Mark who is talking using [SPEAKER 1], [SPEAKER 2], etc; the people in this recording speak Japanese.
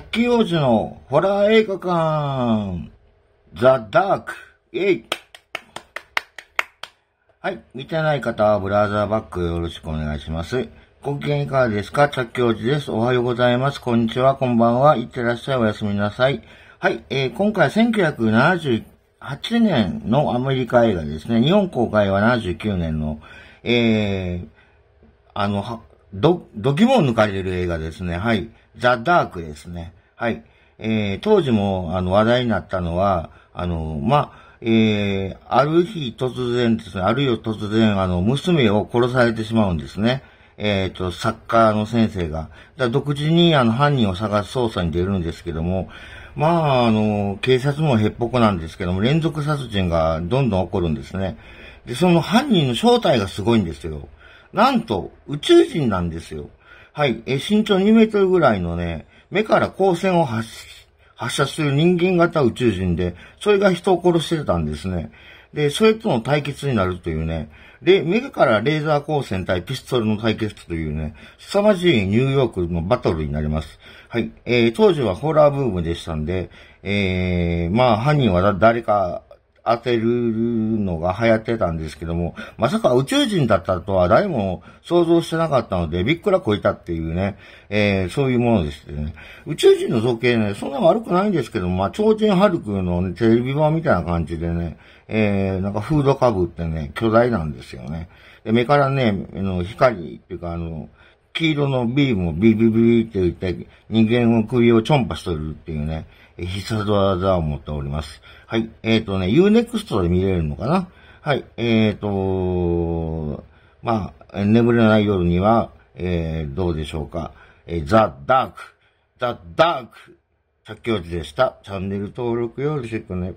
[SPEAKER 1] 卓球王子のホラー映画館、ザ・ダーク、イェイはい、見てない方はブラウザーバックよろしくお願いします。ご機嫌いかがですか卓球王子です。おはようございます。こんにちは、こんばんは。いってらっしゃい、おやすみなさい。はい、えー、今回1978年のアメリカ映画ですね。日本公開は79年の、えー、あの、ど、ドキモを抜かれる映画ですね。はい。ザ・ダークですね。はい。えー、当時も、あの、話題になったのは、あの、まえー、ある日突然ですね、あるいは突然、あの、娘を殺されてしまうんですね。えっ、ー、と、作家の先生が。だ独自に、あの、犯人を探す捜査に出るんですけども、まあ、あの、警察もへっぽこなんですけども、連続殺人がどんどん起こるんですね。で、その犯人の正体がすごいんですよ。なんと、宇宙人なんですよ。はい、え身長2メートルぐらいのね、目から光線を発射する人間型宇宙人で、それが人を殺してたんですね。で、それとの対決になるというね、で、目からレーザー光線対ピストルの対決というね、凄まじいニューヨークのバトルになります。はい。えー、当時はホラーブームでしたんで、えー、まあ、犯人は誰か当てるのが流行ってたんですけども、まさか宇宙人だったとは誰も想像してなかったので、びっくらこいたっていうね、えー、そういうものでしてね。宇宙人の造形ね、そんな悪くないんですけども、まあ、超人ハルクの、ね、テレビ版みたいな感じでね、えー、なんかフードかぶってね、巨大なんですよね。で、目からね、あの光っていうかあの、黄色のビームをビビビビって言って人間の首をチョンパしとるっていうね、必殺技を持っております。はい。えっ、ー、とね、Unext で見れるのかなはい。えっ、ー、とまあ、眠れない夜には、えー、どうでしょうか。えー、ザ・ダーク、ザ・ダーク、作業時でした。チャンネル登録よろしくね。